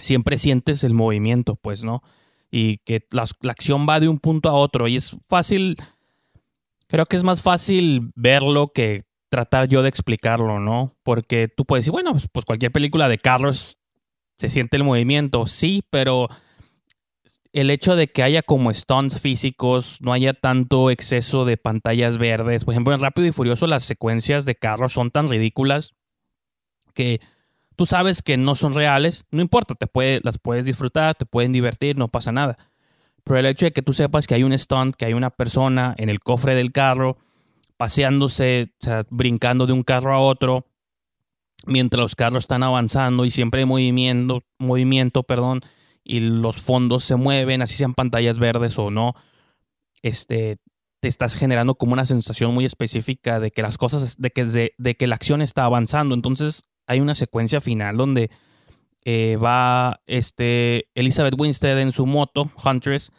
siempre sientes el movimiento, pues, ¿no? y que la, acción va de un punto a otro y es fácil, creo que es más fácil verlo que tratar yo de explicarlo, ¿no? Porque tú puedes decir, bueno, pues, pues cualquier película de Carlos se siente el movimiento, sí, pero el hecho de que haya como stunts físicos, no haya tanto exceso de pantallas verdes. Por ejemplo, en Rápido y Furioso las secuencias de Carlos son tan ridículas que tú sabes que no son reales, no importa, te puedes las puedes disfrutar, te pueden divertir, no pasa nada. Pero el hecho de que tú sepas que hay un stunt, que hay una persona en el cofre del carro, paseándose, brincando de un carro a otro, mientras los carros están avanzando y siempre hay movimiento, movimiento, perdón, y los fondos se mueven, así sean pantallas verdes o no, este, te estás generando como una sensación muy específica de que las cosas, de que, de que la acción está avanzando. Entonces, hay una secuencia final donde eh, va este, Elizabeth Winstead en su moto, Huntress,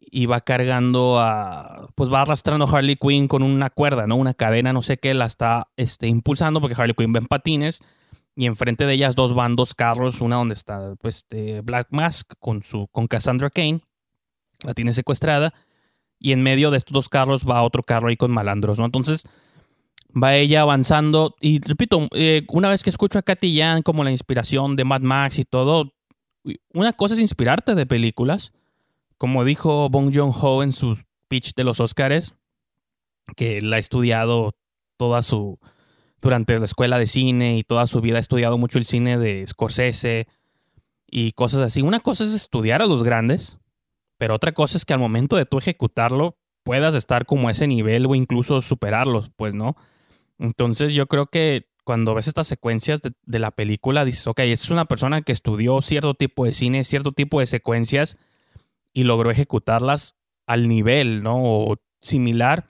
y va cargando a. Pues va arrastrando a Harley Quinn con una cuerda, ¿no? Una cadena, no sé qué, la está este, impulsando porque Harley Quinn va patines. Y enfrente de ellas dos van dos carros, una donde está pues, este, Black Mask con, su, con Cassandra Kane, la tiene secuestrada, y en medio de estos dos carros va otro carro ahí con malandros, ¿no? Entonces, va ella avanzando. Y repito, eh, una vez que escucho a Katy como la inspiración de Mad Max y todo, una cosa es inspirarte de películas, como dijo Bong Joon-ho en su pitch de los Oscars, que la ha estudiado toda su durante la escuela de cine y toda su vida ha estudiado mucho el cine de Scorsese y cosas así. Una cosa es estudiar a los grandes, pero otra cosa es que al momento de tú ejecutarlo puedas estar como a ese nivel o incluso superarlos, pues, ¿no? Entonces yo creo que cuando ves estas secuencias de, la película, dices, ok, es una persona que estudió cierto tipo de cine, cierto tipo de secuencias y logró ejecutarlas al nivel, ¿no? O similar.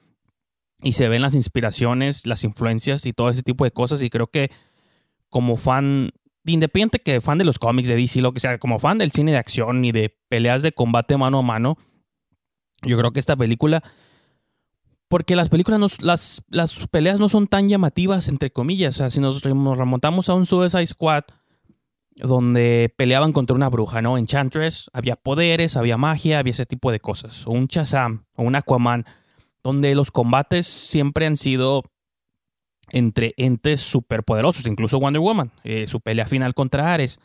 Y se ven las inspiraciones, las influencias y todo ese tipo de cosas. Y creo que como fan, independiente que fan de los cómics de DC, lo que sea, como fan del cine de acción y de peleas de combate mano a mano, yo creo que esta película porque las películas, no, las, las peleas no son tan llamativas, entre comillas. O sea, si nos remontamos a un Suicide Squad, donde peleaban contra una bruja, ¿no? Enchantress, había poderes, había magia, había ese tipo de cosas. O un Shazam, o un Aquaman, donde los combates siempre han sido entre entes superpoderosos, incluso Wonder Woman, eh, su pelea final contra Ares.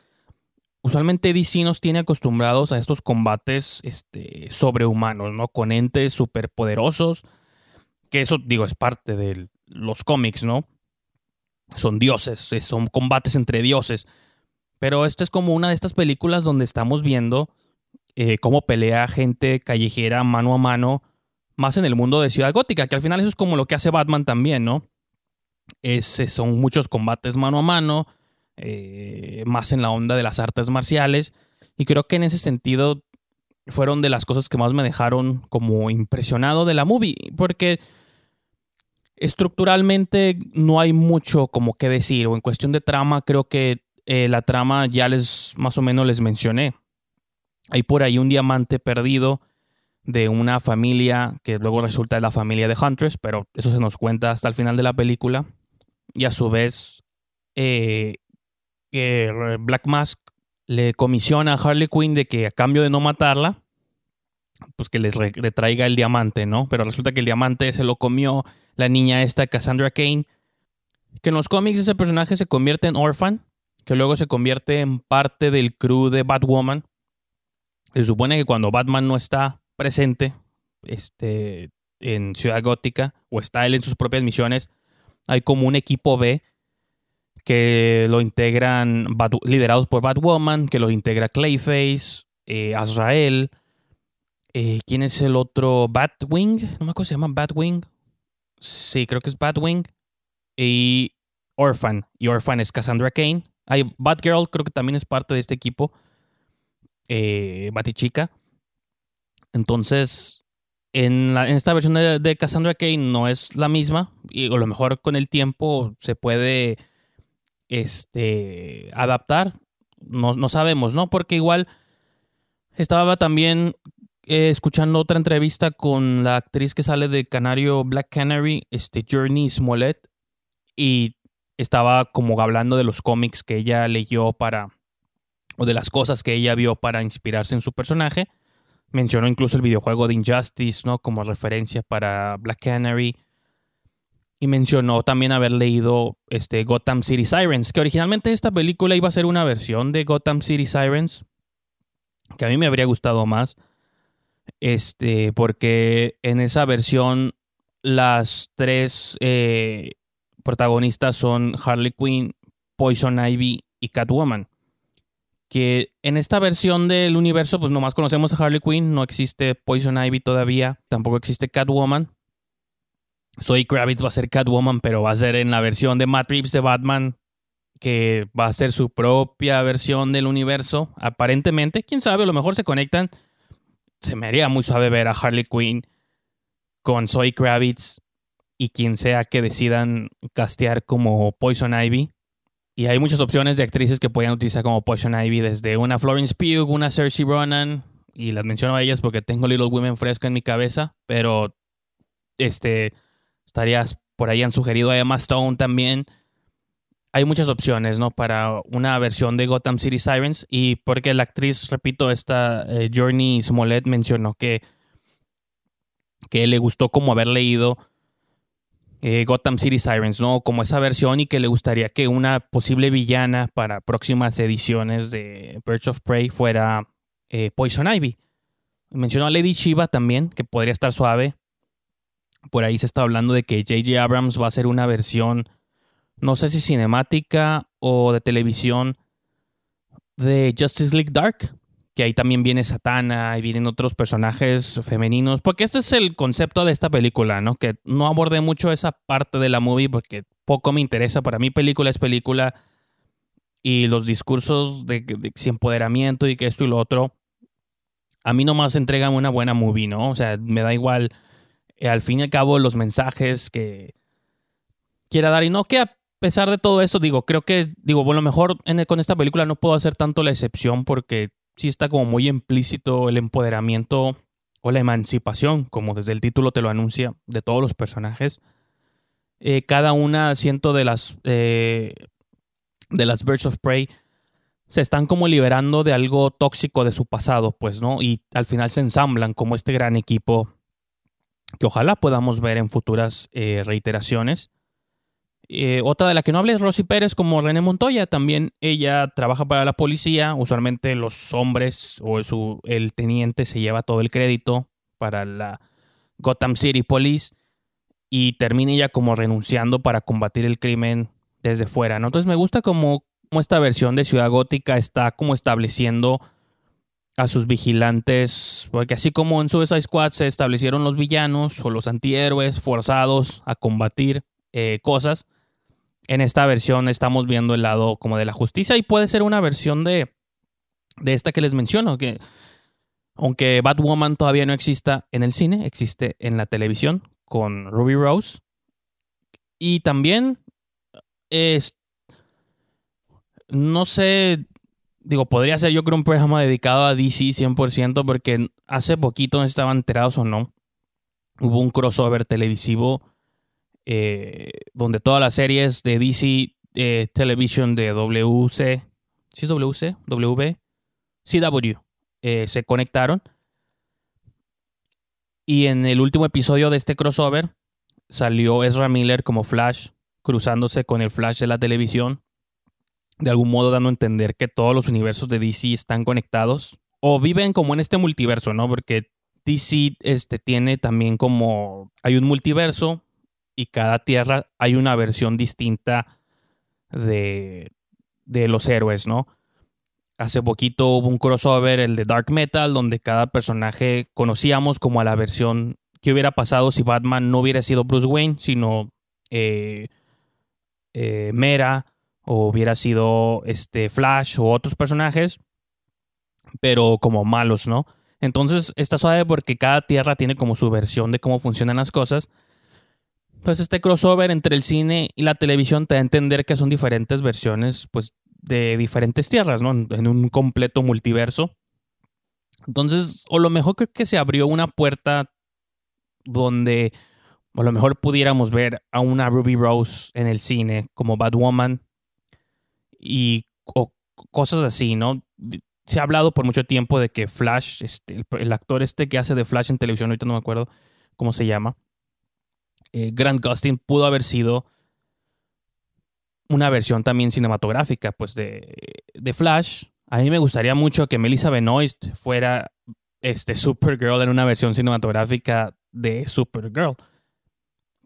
Usualmente DC nos tiene acostumbrados a estos combates este, sobrehumanos, ¿no? Con entes superpoderosos que eso, digo, es parte de los cómics, ¿no? Son dioses, son combates entre dioses. Pero esta es como una de estas películas donde estamos viendo eh, cómo pelea gente callejera mano a mano, más en el mundo de Ciudad Gótica, que al final eso es como lo que hace Batman también, ¿no? Eh, son muchos combates mano a mano, eh, más en la onda de las artes marciales. Y creo que en ese sentido fueron de las cosas que más me dejaron como impresionado de la movie, porque Estructuralmente no hay mucho como que decir, o en cuestión de trama creo que eh, la trama ya les más o menos les mencioné. Hay por ahí un diamante perdido de una familia que luego resulta la familia de Huntress, pero eso se nos cuenta hasta el final de la película. Y a su vez, eh, eh, Black Mask le comisiona a Harley Quinn de que a cambio de no matarla, pues que les retraiga el diamante, ¿no? Pero resulta que el diamante se lo comió la niña esta, Cassandra Kane, que en los cómics ese personaje se convierte en Orphan, que luego se convierte en parte del crew de Batwoman. Se supone que cuando Batman no está presente este, en Ciudad Gótica, o está él en sus propias misiones, hay como un equipo B que lo integran, liderados por Batwoman, que lo integra Clayface, eh, Azrael, eh, ¿Quién es el otro? Batwing. No me acuerdo si se llama Batwing. Sí, creo que es Batwing. Y Orphan. Y Orphan es Cassandra Kane. Hay Batgirl, creo que también es parte de este equipo. Eh, Batichica. Entonces, en, esta versión de, Cassandra Kane no es la misma. Y a lo mejor con el tiempo se puede este, adaptar. No, no sabemos, ¿no? Porque igual estaba también eh, escuchando otra entrevista con la actriz que sale de Canario Black Canary, este, Journey Smollett, y estaba como hablando de los cómics que ella leyó para, o de las cosas que ella vio para inspirarse en su personaje. Mencionó incluso el videojuego de Injustice, ¿no? Como referencia para Black Canary. Y mencionó también haber leído este, Gotham City Sirens, que originalmente esta película iba a ser una versión de Gotham City Sirens, que a mí me habría gustado más este, porque en esa versión las tres eh, protagonistas son Harley Quinn, Poison Ivy y Catwoman. Que en esta versión del universo, pues nomás conocemos a Harley Quinn, no existe Poison Ivy todavía, tampoco existe Catwoman. Soy Kravitz va a ser Catwoman, pero va a ser en la versión de Matt Reeves de Batman, que va a ser su propia versión del universo, aparentemente. Quién sabe, a lo mejor se conectan se me haría muy suave ver a Harley Quinn con Zoe Kravitz y quien sea que decidan castear como Poison Ivy. Y hay muchas opciones de actrices que pueden utilizar como Poison Ivy, desde una Florence Pugh, una Cersei Ronan, y las menciono a ellas porque tengo Little Women fresca en mi cabeza, pero este estarías por ahí han sugerido a Emma Stone también hay muchas opciones, ¿no? Para una versión de Gotham City Sirens y porque la actriz, repito, esta eh, Journey Smollett mencionó que, que le gustó como haber leído eh, Gotham City Sirens, ¿no? Como esa versión y que le gustaría que una posible villana para próximas ediciones de Birds of Prey fuera eh, Poison Ivy. Mencionó a Lady Shiva también, que podría estar suave. Por ahí se está hablando de que J.J. Abrams va a hacer una versión no sé si cinemática o de televisión de Justice League Dark, que ahí también viene Satana y vienen otros personajes femeninos, porque este es el concepto de esta película, ¿no? Que no abordé mucho esa parte de la movie porque poco me interesa, para mí película es película y los discursos de, empoderamiento y que esto y lo otro, a mí nomás entregan una buena movie, ¿no? O sea, me da igual, eh, al fin y al cabo, los mensajes que quiera dar y no que a pesar de todo esto, digo, creo que, digo, bueno, lo mejor con esta película no puedo hacer tanto la excepción porque sí está como muy implícito el empoderamiento o la emancipación, como desde el título te lo anuncia, de todos los personajes. Eh, cada una, siento, de las, eh, de las Birds of Prey se están como liberando de algo tóxico de su pasado, pues, ¿no? Y al final se ensamblan como este gran equipo que ojalá podamos ver en futuras eh, reiteraciones. Eh, otra de la que no habla es Rosy Pérez como René Montoya. También ella trabaja para la policía. Usualmente los hombres o el teniente se lleva todo el crédito para la Gotham City Police y termina ella como renunciando para combatir el crimen desde fuera. Entonces me gusta como, esta versión de Ciudad Gótica está como estableciendo a sus vigilantes, porque así como en Suicide Squad se establecieron los villanos o los antihéroes forzados a combatir eh, cosas, en esta versión estamos viendo el lado como de la justicia y puede ser una versión de, de esta que les menciono, que aunque Batwoman todavía no exista en el cine, existe en la televisión con Ruby Rose. Y también es, no sé, digo, podría ser yo creo un programa dedicado a DC 100% porque hace poquito, no estaban enterados o no, hubo un crossover televisivo eh, donde todas las series de DC eh, Television de WC, ¿sí WC? W, CW, eh, se conectaron. Y en el último episodio de este crossover salió Ezra Miller como Flash, cruzándose con el Flash de la televisión, de algún modo dando a entender que todos los universos de DC están conectados o viven como en este multiverso, ¿no? Porque DC este, tiene también como hay un multiverso y cada tierra hay una versión distinta de, de los héroes, ¿no? Hace poquito hubo un crossover, el de Dark Metal, donde cada personaje conocíamos como a la versión que hubiera pasado si Batman no hubiera sido Bruce Wayne, sino eh, eh, Mera o hubiera sido este Flash o otros personajes, pero como malos, ¿no? Entonces está suave porque cada tierra tiene como su versión de cómo funcionan las cosas pues este crossover entre el cine y la televisión te da a entender que son diferentes versiones, pues, de diferentes tierras, ¿no? En un completo multiverso. Entonces, o lo mejor creo que se abrió una puerta donde a lo mejor pudiéramos ver a una Ruby Rose en el cine como Batwoman y o, cosas así, ¿no? Se ha hablado por mucho tiempo de que Flash, este, el, actor este que hace de Flash en televisión, ahorita no me acuerdo cómo se llama, Grand eh, Grant Gustin pudo haber sido una versión también cinematográfica pues de, Flash. A mí me gustaría mucho que Melissa Benoist fuera este, Supergirl en una versión cinematográfica de Supergirl.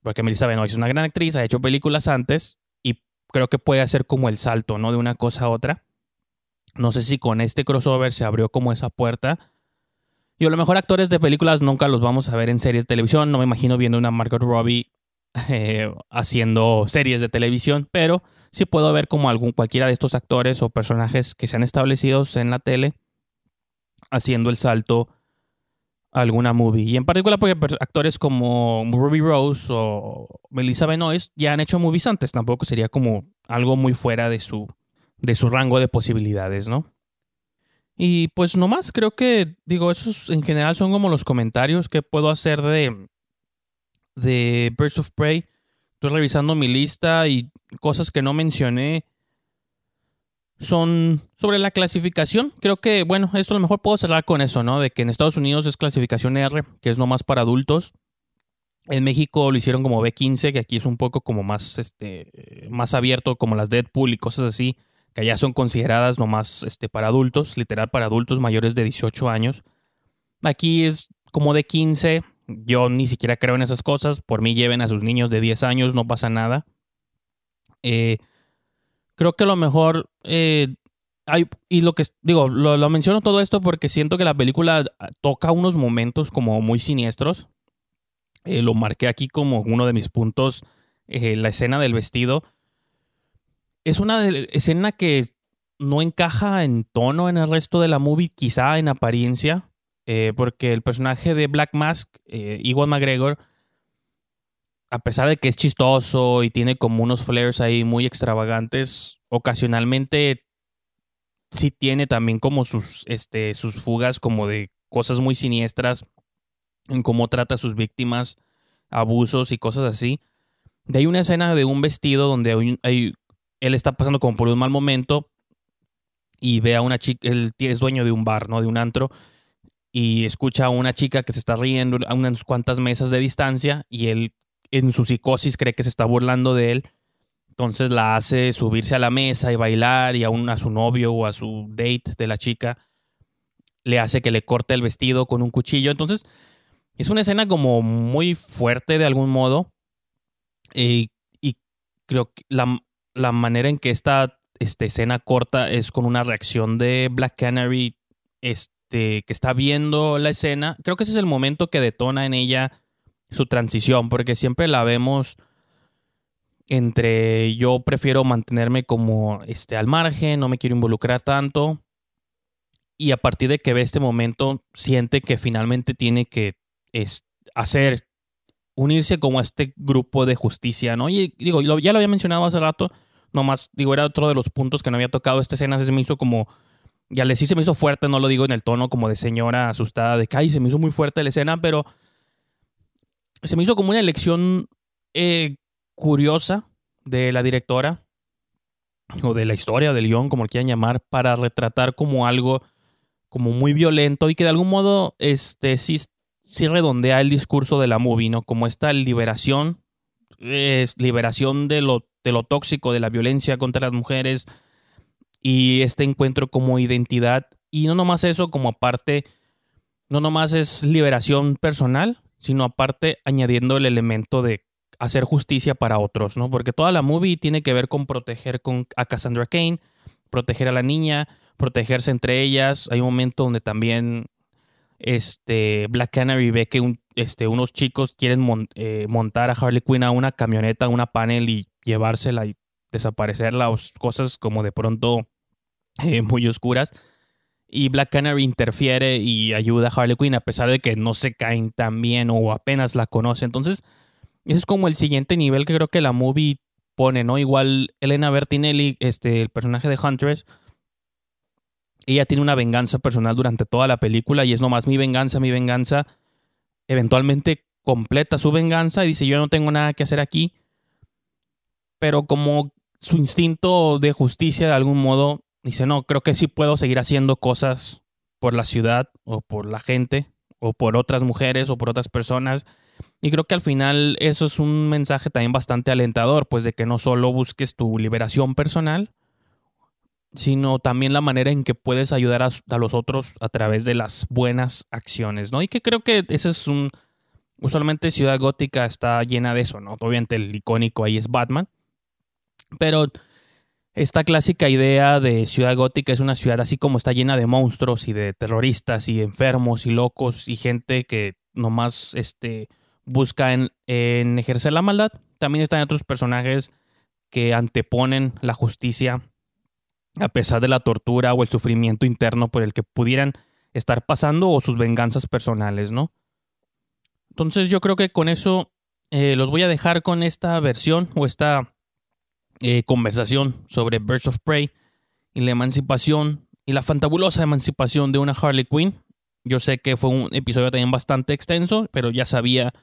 Porque Melissa Benoist es una gran actriz, ha hecho películas antes y creo que puede hacer como el salto, ¿no? De una cosa a otra. No sé si con este crossover se abrió como esa puerta y a lo mejor actores de películas nunca los vamos a ver en series de televisión. No me imagino viendo una Margot Robbie eh, haciendo series de televisión, pero sí puedo ver como algún cualquiera de estos actores o personajes que se han establecido en la tele haciendo el salto a alguna movie. Y en particular porque actores como Ruby Rose o Melissa Benoist ya han hecho movies antes. Tampoco sería como algo muy fuera de su, de su rango de posibilidades, ¿no? Y pues nomás creo que, digo, esos en general son como los comentarios que puedo hacer de, de Birds of Prey. Estoy revisando mi lista y cosas que no mencioné son sobre la clasificación. Creo que, bueno, esto a lo mejor puedo cerrar con eso, ¿no? De que en Estados Unidos es clasificación R, que es nomás para adultos. En México lo hicieron como B15, que aquí es un poco como más, este, más abierto, como las Deadpool y cosas así que son consideradas nomás este, para adultos, literal para adultos mayores de 18 años. Aquí es como de 15, yo ni siquiera creo en esas cosas, por mí lleven a sus niños de 10 años, no pasa nada. Eh, creo que lo mejor eh, y lo que digo, lo, menciono todo esto porque siento que la película ah, toca unos momentos como muy siniestros. Eh, lo marqué aquí como uno de mis puntos, la escena del vestido es una escena que no encaja en tono en el resto de la movie, quizá en apariencia, eh, porque el personaje de Black Mask, eh, McGregor, a pesar de que es chistoso y tiene como unos flares ahí muy extravagantes, ocasionalmente sí tiene también como sus, este, sus fugas como de cosas muy siniestras en cómo trata a sus víctimas, abusos y cosas así. De ahí una escena de un vestido donde hay él está pasando como por un mal momento y ve a una chica, él es dueño de un bar, ¿no? De un antro, y escucha a una chica que se está riendo a unas cuantas mesas de distancia y él en su psicosis cree que se está burlando de él. Entonces la hace subirse a la mesa y bailar y a su novio o a su date de la chica le hace que le corte el vestido con un cuchillo. Entonces es una escena como muy fuerte de algún modo. Eh, y creo que la, la manera en que esta este, escena corta es con una reacción de Black Canary este, que está viendo la escena. Creo que ese es el momento que detona en ella su transición, porque siempre la vemos entre yo prefiero mantenerme como este, al margen, no me quiero involucrar tanto. Y a partir de que ve este momento, siente que finalmente tiene que hacer, unirse como este grupo de justicia, ¿no? Y digo, ya lo había mencionado hace rato, más digo, era otro de los puntos que no había tocado. Esta escena se me hizo como. Ya le sí se me hizo fuerte, no lo digo en el tono como de señora asustada de que, se me hizo muy fuerte la escena, pero se me hizo como una elección eh, curiosa de la directora o de la historia del guión, como lo quieran llamar, para retratar como algo como muy violento y que de algún modo este, sí, sí redondea el discurso de la movie, ¿no? Como esta liberación, liberación de lo de lo tóxico, de la violencia contra las mujeres y este encuentro como identidad. Y no nomás eso, como aparte, no nomás es liberación personal, sino aparte añadiendo el elemento de hacer justicia para otros, ¿no? Porque toda la movie tiene que ver con proteger con, a Cassandra Kane, proteger a la niña, protegerse entre ellas. Hay un momento donde también este, Black Canary ve que este, unos chicos quieren eh, montar a Harley Quinn a una camioneta, a una panel y llevársela y desaparecerla o cosas como de pronto eh, muy oscuras. Y Black Canary interfiere y ayuda a Harley Quinn a pesar de que no se caen tan bien o apenas la conoce. Entonces, ese es como el siguiente nivel que creo que la movie pone, ¿no? Igual Elena Bertinelli, este, el personaje de Huntress, ella tiene una venganza personal durante toda la película y es nomás mi venganza, mi venganza. Eventualmente completa su venganza y dice yo no tengo nada que hacer aquí pero como su instinto de justicia de algún modo dice, no, creo que sí puedo seguir haciendo cosas por la ciudad o por la gente o por otras mujeres o por otras personas. Y creo que al final eso es un mensaje también bastante alentador, pues de que no solo busques tu liberación personal, sino también la manera en que puedes ayudar a, los otros a través de las buenas acciones, ¿no? Y que creo que eso es un... Usualmente Ciudad Gótica está llena de eso, ¿no? Obviamente el icónico ahí es Batman, pero esta clásica idea de ciudad gótica es una ciudad así como está llena de monstruos y de terroristas y enfermos y locos y gente que nomás este, busca en, ejercer la maldad. También están otros personajes que anteponen la justicia a pesar de la tortura o el sufrimiento interno por el que pudieran estar pasando o sus venganzas personales, ¿no? Entonces yo creo que con eso eh, los voy a dejar con esta versión o esta eh, conversación sobre Birds of Prey y la emancipación y la fantabulosa emancipación de una Harley Quinn. Yo sé que fue un episodio también bastante extenso, pero ya sabía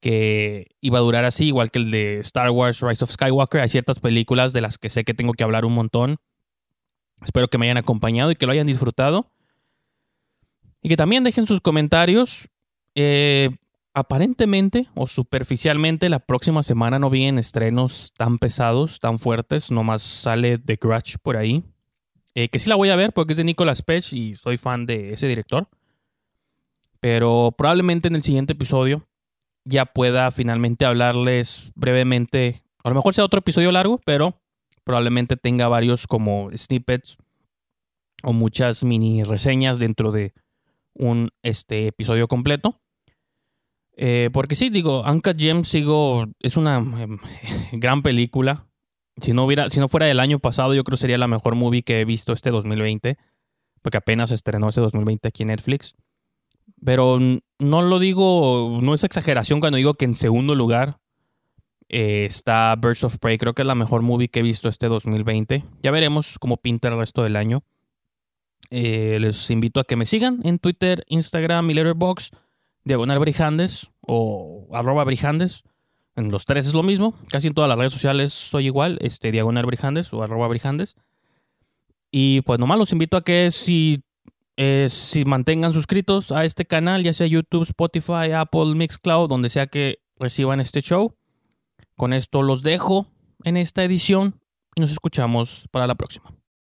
que iba a durar así, igual que el de Star Wars Rise of Skywalker. Hay ciertas películas de las que sé que tengo que hablar un montón. Espero que me hayan acompañado y que lo hayan disfrutado. Y que también dejen sus comentarios. Eh, aparentemente o superficialmente la próxima semana no vienen estrenos tan pesados, tan fuertes, nomás sale The Grudge por ahí, eh, que sí la voy a ver porque es de Nicolas Page y soy fan de ese director. Pero probablemente en el siguiente episodio ya pueda finalmente hablarles brevemente. A lo mejor sea otro episodio largo, pero probablemente tenga varios como snippets o muchas mini reseñas dentro de un este, episodio completo. Eh, porque sí, digo, Anka Gems sigo, es una em, gran película. Si no, hubiera, si no fuera del año pasado, yo creo que sería la mejor movie que he visto este 2020, porque apenas estrenó ese 2020 aquí en Netflix. Pero no lo digo, no es exageración cuando digo que en segundo lugar eh, está Birds of Prey. Creo que es la mejor movie que he visto este 2020. Ya veremos cómo pinta el resto del año. Eh, les invito a que me sigan en Twitter, Instagram y Letterboxd diagonal Brijandes o arroba Brijandes. En los tres es lo mismo. Casi en todas las redes sociales soy igual, este, diagonal Brijandes o arroba Brijandes. Y pues nomás los invito a que si, eh, si mantengan suscritos a este canal, ya sea YouTube, Spotify, Apple, Mixcloud, donde sea que reciban este show. Con esto los dejo en esta edición y nos escuchamos para la próxima.